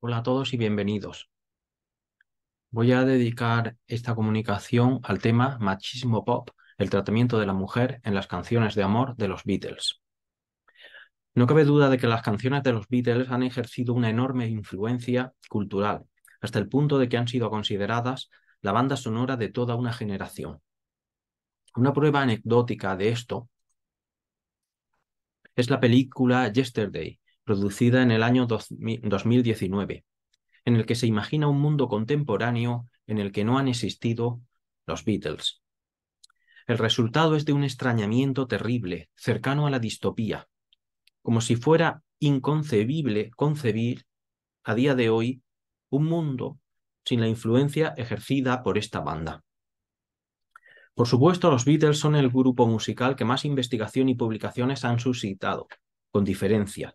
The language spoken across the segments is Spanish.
Hola a todos y bienvenidos. Voy a dedicar esta comunicación al tema Machismo Pop, el tratamiento de la mujer en las canciones de amor de los Beatles. No cabe duda de que las canciones de los Beatles han ejercido una enorme influencia cultural, hasta el punto de que han sido consideradas la banda sonora de toda una generación. Una prueba anecdótica de esto es la película Yesterday, producida en el año 2019, en el que se imagina un mundo contemporáneo en el que no han existido los Beatles. El resultado es de un extrañamiento terrible, cercano a la distopía, como si fuera inconcebible concebir, a día de hoy, un mundo sin la influencia ejercida por esta banda. Por supuesto, los Beatles son el grupo musical que más investigación y publicaciones han suscitado, con diferencia,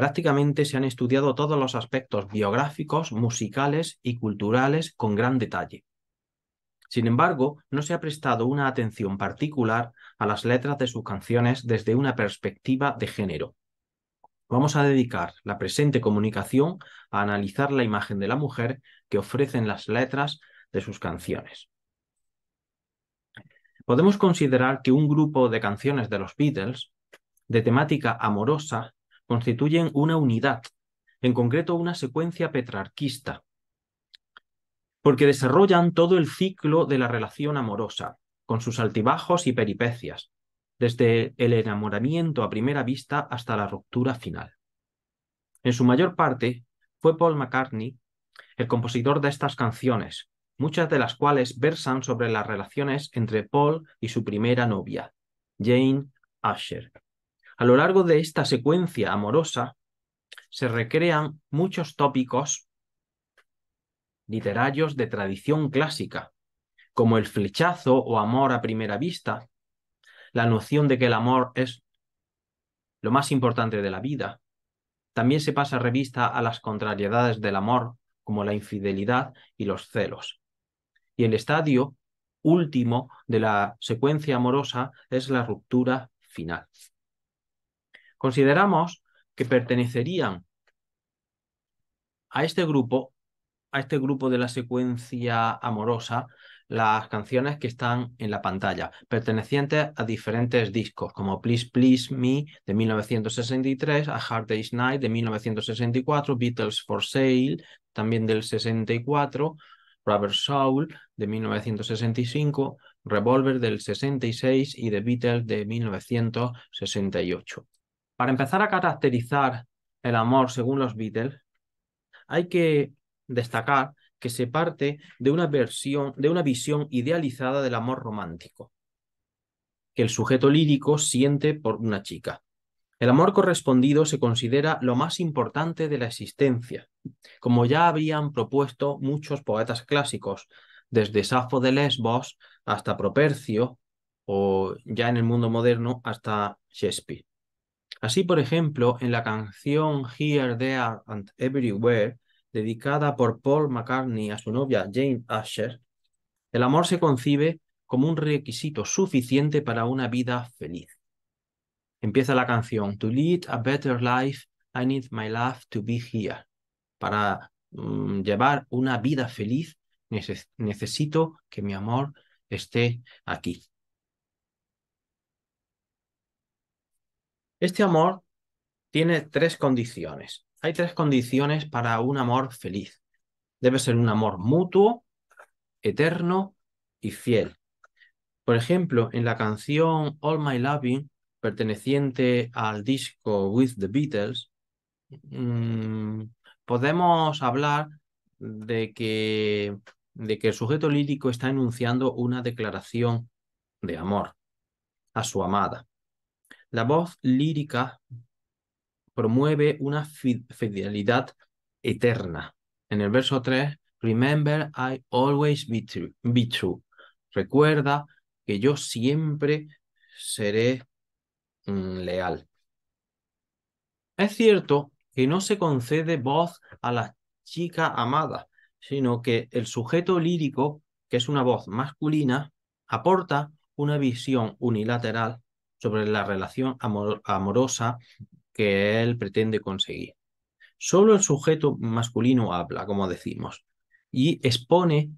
Prácticamente se han estudiado todos los aspectos biográficos, musicales y culturales con gran detalle. Sin embargo, no se ha prestado una atención particular a las letras de sus canciones desde una perspectiva de género. Vamos a dedicar la presente comunicación a analizar la imagen de la mujer que ofrecen las letras de sus canciones. Podemos considerar que un grupo de canciones de los Beatles, de temática amorosa, constituyen una unidad, en concreto una secuencia petrarquista, porque desarrollan todo el ciclo de la relación amorosa, con sus altibajos y peripecias, desde el enamoramiento a primera vista hasta la ruptura final. En su mayor parte, fue Paul McCartney el compositor de estas canciones, muchas de las cuales versan sobre las relaciones entre Paul y su primera novia, Jane Asher. A lo largo de esta secuencia amorosa se recrean muchos tópicos literarios de tradición clásica, como el flechazo o amor a primera vista, la noción de que el amor es lo más importante de la vida. También se pasa revista a las contrariedades del amor, como la infidelidad y los celos. Y el estadio último de la secuencia amorosa es la ruptura final. Consideramos que pertenecerían a este grupo, a este grupo de la secuencia amorosa, las canciones que están en la pantalla, pertenecientes a diferentes discos, como Please Please Me de 1963, A Hard Day's Night de 1964, Beatles for Sale también del 64, Rubber Soul de 1965, Revolver del 66 y The Beatles de 1968. Para empezar a caracterizar el amor según los Beatles, hay que destacar que se parte de una versión, de una visión idealizada del amor romántico, que el sujeto lírico siente por una chica. El amor correspondido se considera lo más importante de la existencia, como ya habían propuesto muchos poetas clásicos, desde Safo de Lesbos hasta Propercio, o ya en el mundo moderno hasta Shakespeare. Así, por ejemplo, en la canción Here, There and Everywhere, dedicada por Paul McCartney a su novia Jane Asher, el amor se concibe como un requisito suficiente para una vida feliz. Empieza la canción To lead a better life, I need my love to be here. Para mm, llevar una vida feliz, necesito que mi amor esté aquí. Este amor tiene tres condiciones. Hay tres condiciones para un amor feliz. Debe ser un amor mutuo, eterno y fiel. Por ejemplo, en la canción All My Loving, perteneciente al disco With the Beatles, mm, podemos hablar de que, de que el sujeto lírico está enunciando una declaración de amor a su amada. La voz lírica promueve una fidelidad eterna. En el verso 3, Remember I always be true. Recuerda que yo siempre seré mm, leal. Es cierto que no se concede voz a la chica amada, sino que el sujeto lírico, que es una voz masculina, aporta una visión unilateral sobre la relación amorosa que él pretende conseguir. Solo el sujeto masculino habla, como decimos, y expone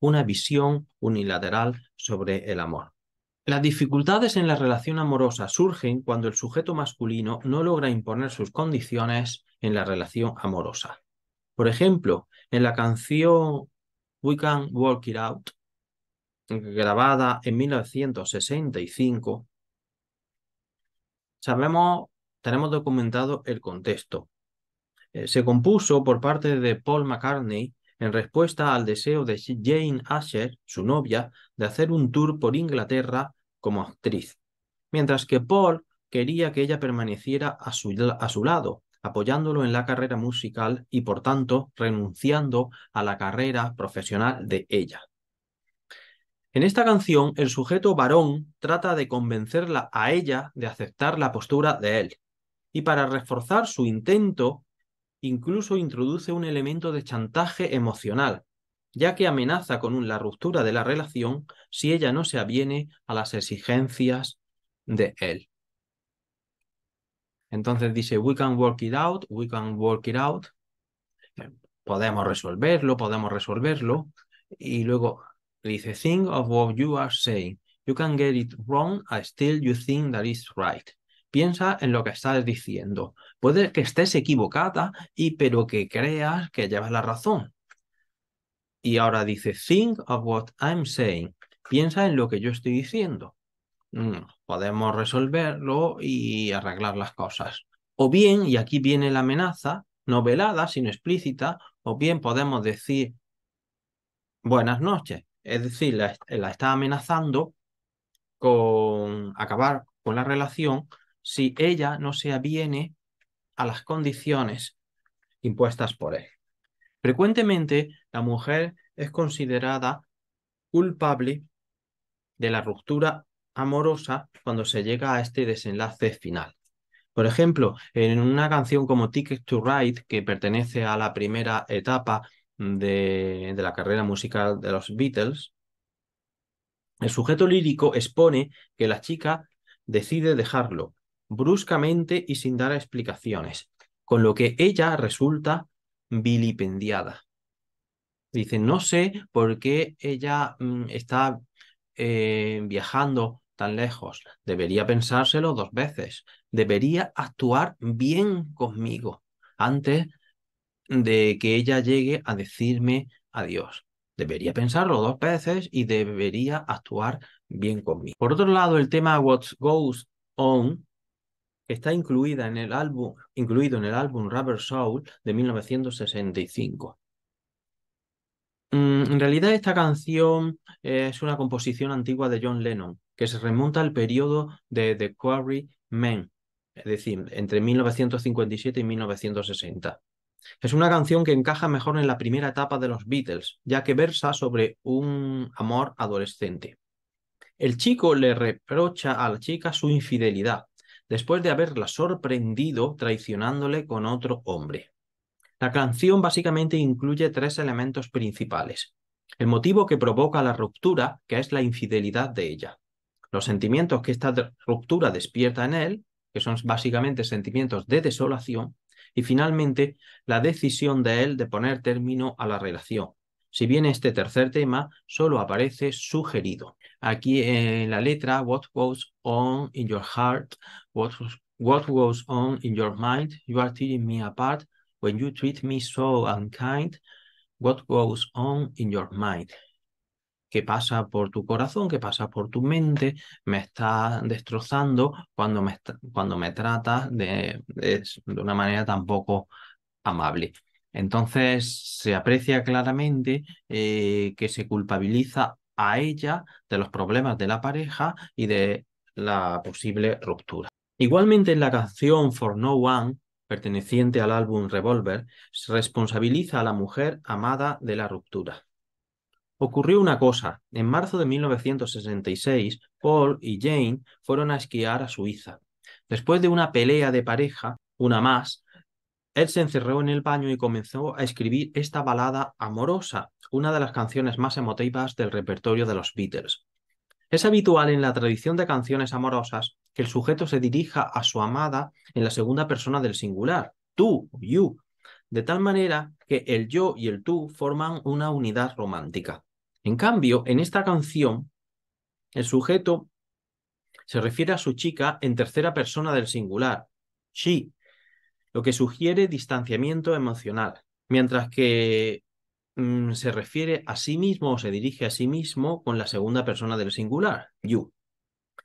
una visión unilateral sobre el amor. Las dificultades en la relación amorosa surgen cuando el sujeto masculino no logra imponer sus condiciones en la relación amorosa. Por ejemplo, en la canción We Can Work It Out, grabada en 1965, tenemos documentado el contexto. Eh, se compuso por parte de Paul McCartney en respuesta al deseo de Jane Asher, su novia, de hacer un tour por Inglaterra como actriz, mientras que Paul quería que ella permaneciera a su lado, apoyándolo en la carrera musical y por tanto renunciando a la carrera profesional de ella. En esta canción, el sujeto varón trata de convencerla a ella de aceptar la postura de él, y para reforzar su intento, incluso introduce un elemento de chantaje emocional, ya que amenaza con la ruptura de la relación si ella no se aviene a las exigencias de él. Entonces dice, we can work it out, we can work it out. Podemos resolverlo, podemos resolverlo. Y luego dice, think of what you are saying. You can get it wrong, I still you think that it's right. Piensa en lo que estás diciendo. Puede que estés equivocada, y pero que creas que llevas la razón. Y ahora dice, think of what I'm saying. Piensa en lo que yo estoy diciendo. Mm, podemos resolverlo y arreglar las cosas. O bien, y aquí viene la amenaza, no velada, sino explícita, o bien podemos decir buenas noches, es decir, la, está amenazando con acabar con la relación si ella no se aviene a las condiciones impuestas por él. Frecuentemente, la mujer es considerada culpable de la ruptura amorosa cuando se llega a este desenlace final. Por ejemplo, en una canción como Ticket to Ride, que pertenece a la primera etapa de, la carrera musical de los Beatles, el sujeto lírico expone que la chica decide dejarlo bruscamente y sin dar explicaciones, con lo que ella resulta vilipendiada. Dice, no sé por qué ella mm, está eh, viajando tan lejos. Debería pensárselo dos veces. Debería actuar bien conmigo antes de que ella llegue a decirme adiós. Debería pensarlo dos veces y debería actuar bien conmigo. Por otro lado, el tema What Goes On está incluida en el álbum, incluido en el álbum Rubber Soul de 1965. Mm, en realidad esta canción es una composición antigua de John Lennon que se remonta al periodo de The Quarry Men, es decir, entre 1957 y 1960. Es una canción que encaja mejor en la primera etapa de los Beatles, ya que versa sobre un amor adolescente. El chico le reprocha a la chica su infidelidad, después de haberla sorprendido traicionándole con otro hombre. La canción básicamente incluye tres elementos principales. El motivo que provoca la ruptura, que es la infidelidad de ella. Los sentimientos que esta ruptura despierta en él, que son básicamente sentimientos de desolación, y finalmente, la decisión de él de poner término a la relación. Si bien este tercer tema solo aparece sugerido. Aquí en la letra What goes on in your heart, what, what goes on in your mind, you are tearing me apart when you treat me so unkind, what goes on in your mind, que pasa por tu corazón, que pasa por tu mente, me está destrozando cuando me, cuando me trata de, de, una manera tan poco amable. Entonces se aprecia claramente eh, que se culpabiliza a ella de los problemas de la pareja y de la posible ruptura. Igualmente en la canción For No One, perteneciente al álbum Revolver, se responsabiliza a la mujer amada de la ruptura. Ocurrió una cosa. En marzo de 1966, Paul y Jane fueron a esquiar a Suiza. Después de una pelea de pareja, una más, él se encerró en el baño y comenzó a escribir esta balada amorosa, una de las canciones más emotivas del repertorio de los Beatles. Es habitual en la tradición de canciones amorosas que el sujeto se dirija a su amada en la segunda persona del singular, tú, you, de tal manera que el yo y el tú forman una unidad romántica. En cambio, en esta canción, el sujeto se refiere a su chica en tercera persona del singular, she, lo que sugiere distanciamiento emocional, mientras que mm, se refiere a sí mismo o se dirige a sí mismo con la segunda persona del singular, you.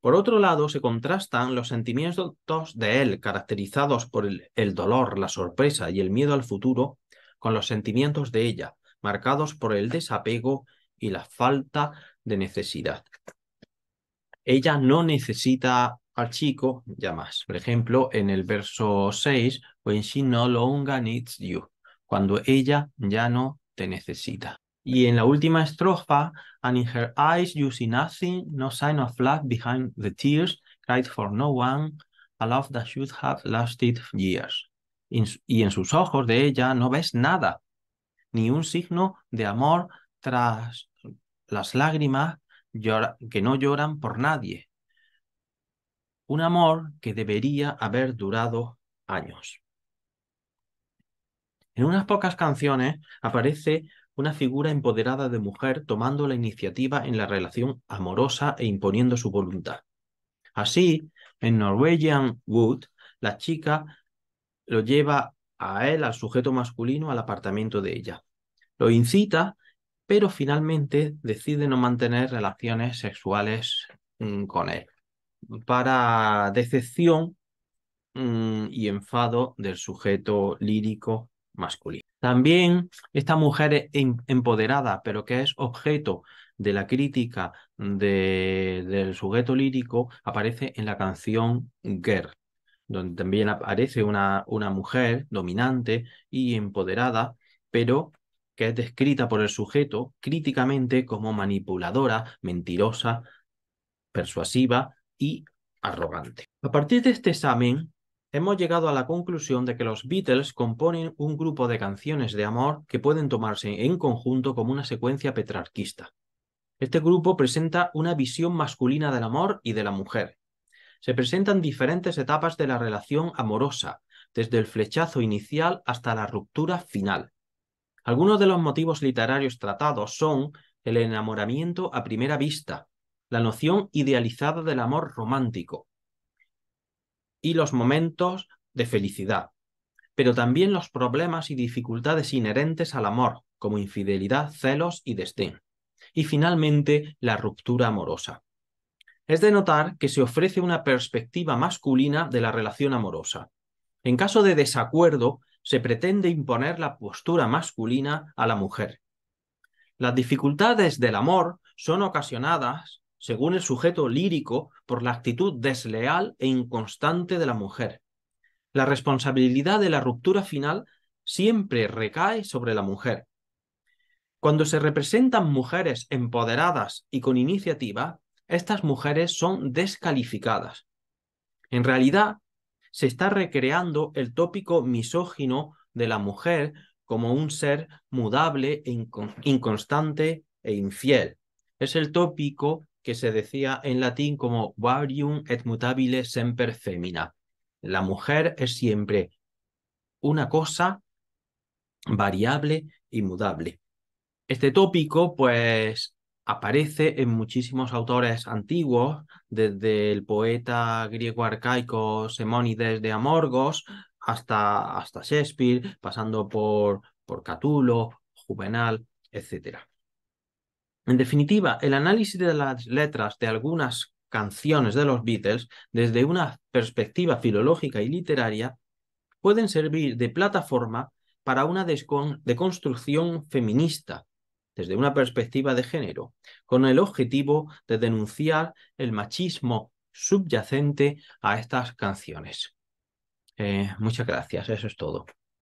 Por otro lado, se contrastan los sentimientos de él, caracterizados por el, el dolor, la sorpresa y el miedo al futuro, con los sentimientos de ella, marcados por el desapego, y la falta de necesidad. Ella no necesita al chico ya más. Por ejemplo, en el verso 6, when she no longer needs you, cuando ella ya no te necesita. Y en la última estrofa, and in her eyes you see nothing, no sign of love behind the tears, cried for no one, a love that should have lasted years. Y en sus ojos de ella no ves nada, ni un signo de amor tras las lágrimas que no lloran por nadie. Un amor que debería haber durado años. En unas pocas canciones aparece una figura empoderada de mujer tomando la iniciativa en la relación amorosa e imponiendo su voluntad. Así, en Norwegian Wood, la chica lo lleva a él, al sujeto masculino, al apartamento de ella. Lo incita pero finalmente decide no mantener relaciones sexuales mm, con él, para decepción mm, y enfado del sujeto lírico masculino. También esta mujer e-, em-, empoderada, pero que es objeto de la crítica del sujeto lírico, aparece en la canción Girl, donde también aparece una, una mujer dominante y empoderada, pero que es descrita por el sujeto críticamente como manipuladora, mentirosa, persuasiva y arrogante. A partir de este examen, hemos llegado a la conclusión de que los Beatles componen un grupo de canciones de amor que pueden tomarse en conjunto como una secuencia petrarquista. Este grupo presenta una visión masculina del amor y de la mujer. Se presentan diferentes etapas de la relación amorosa, desde el flechazo inicial hasta la ruptura final, algunos de los motivos literarios tratados son el enamoramiento a primera vista, la noción idealizada del amor romántico y los momentos de felicidad, pero también los problemas y dificultades inherentes al amor, como infidelidad, celos y desdén. Y finalmente, la ruptura amorosa. Es de notar que se ofrece una perspectiva masculina de la relación amorosa. En caso de desacuerdo, se pretende imponer la postura masculina a la mujer. Las dificultades del amor son ocasionadas, según el sujeto lírico, por la actitud desleal e inconstante de la mujer. La responsabilidad de la ruptura final siempre recae sobre la mujer. Cuando se representan mujeres empoderadas y con iniciativa, estas mujeres son descalificadas. En realidad, se está recreando el tópico misógino de la mujer como un ser mudable, inconstante e infiel. Es el tópico que se decía en latín como varium et mutabile semper femina. La mujer es siempre una cosa variable y mudable. Este tópico, pues, aparece en muchísimos autores antiguos, desde el poeta griego arcaico Semónides de Amorgos hasta, hasta Shakespeare, pasando por, por Catulo, Juvenal, etc. En definitiva, el análisis de las letras de algunas canciones de los Beatles desde una perspectiva filológica y literaria pueden servir de plataforma para una deconstrucción feminista desde una perspectiva de género, con el objetivo de denunciar el machismo subyacente a estas canciones. Eh, muchas gracias, eso es todo.